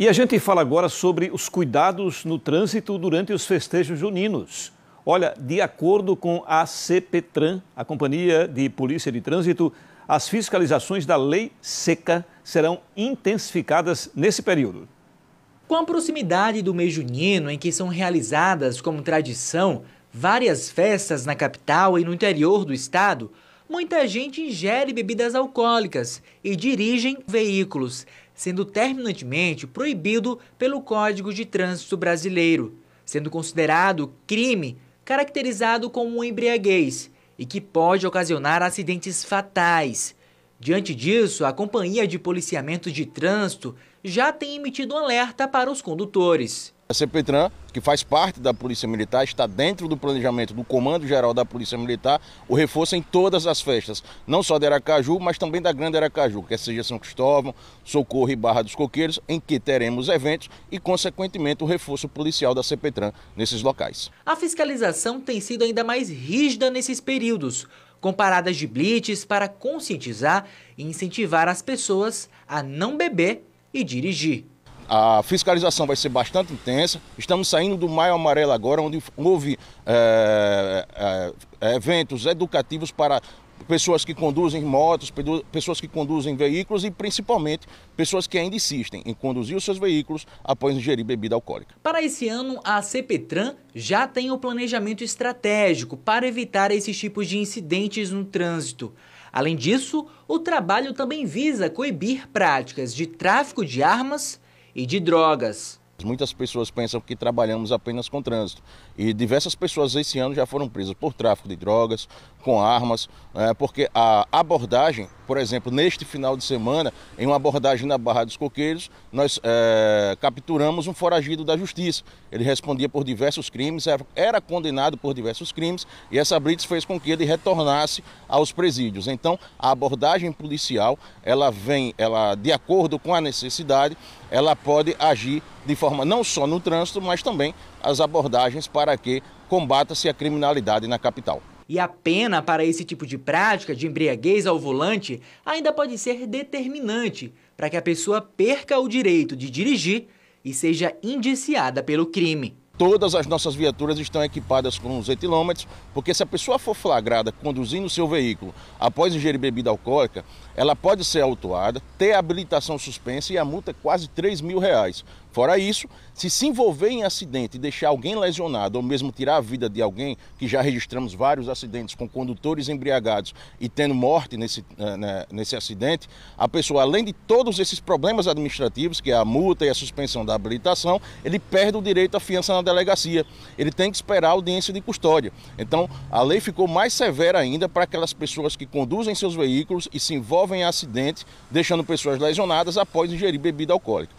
E a gente fala agora sobre os cuidados no trânsito durante os festejos juninos. Olha, de acordo com a CPTRAN, a Companhia de Polícia de Trânsito, as fiscalizações da lei seca serão intensificadas nesse período. Com a proximidade do mês junino, em que são realizadas como tradição várias festas na capital e no interior do estado, muita gente ingere bebidas alcoólicas e dirigem veículos, sendo terminantemente proibido pelo Código de Trânsito Brasileiro, sendo considerado crime caracterizado como embriaguez e que pode ocasionar acidentes fatais. Diante disso, a Companhia de Policiamento de Trânsito já tem emitido um alerta para os condutores. A CPTRAN, que faz parte da Polícia Militar, está dentro do planejamento do Comando Geral da Polícia Militar, o reforço em todas as festas, não só de Aracaju, mas também da Grande Aracaju, quer seja São Cristóvão, Socorro e Barra dos Coqueiros, em que teremos eventos e, consequentemente, o reforço policial da CPTRAN nesses locais. A fiscalização tem sido ainda mais rígida nesses períodos, com paradas de blitz para conscientizar e incentivar as pessoas a não beber e dirigir. A fiscalização vai ser bastante intensa. Estamos saindo do Maio Amarelo agora, onde houve é, é, eventos educativos para pessoas que conduzem motos, pessoas que conduzem veículos e principalmente pessoas que ainda insistem em conduzir os seus veículos após ingerir bebida alcoólica. Para esse ano, a CPTran já tem o um planejamento estratégico para evitar esses tipos de incidentes no trânsito. Além disso, o trabalho também visa coibir práticas de tráfico de armas e de drogas. Muitas pessoas pensam que trabalhamos apenas com trânsito e diversas pessoas esse ano já foram presas por tráfico de drogas, com armas, né? porque a abordagem, por exemplo, neste final de semana, em uma abordagem na Barra dos Coqueiros, nós é, capturamos um foragido da justiça. Ele respondia por diversos crimes, era condenado por diversos crimes e essa blitz fez com que ele retornasse aos presídios. Então, a abordagem policial, ela vem, ela de acordo com a necessidade, ela pode agir de forma não só no trânsito, mas também as abordagens para que combata-se a criminalidade na capital. E a pena para esse tipo de prática de embriaguez ao volante ainda pode ser determinante para que a pessoa perca o direito de dirigir e seja indiciada pelo crime todas as nossas viaturas estão equipadas com os etilômetros, porque se a pessoa for flagrada conduzindo seu veículo após ingerir bebida alcoólica, ela pode ser autuada, ter a habilitação suspensa e a multa é quase 3 mil reais. Fora isso, se se envolver em acidente e deixar alguém lesionado ou mesmo tirar a vida de alguém, que já registramos vários acidentes com condutores embriagados e tendo morte nesse, eh, né, nesse acidente, a pessoa, além de todos esses problemas administrativos, que é a multa e a suspensão da habilitação, ele perde o direito à fiança na delegacia. Ele tem que esperar a audiência de custódia. Então, a lei ficou mais severa ainda para aquelas pessoas que conduzem seus veículos e se envolvem em acidente, deixando pessoas lesionadas após ingerir bebida alcoólica.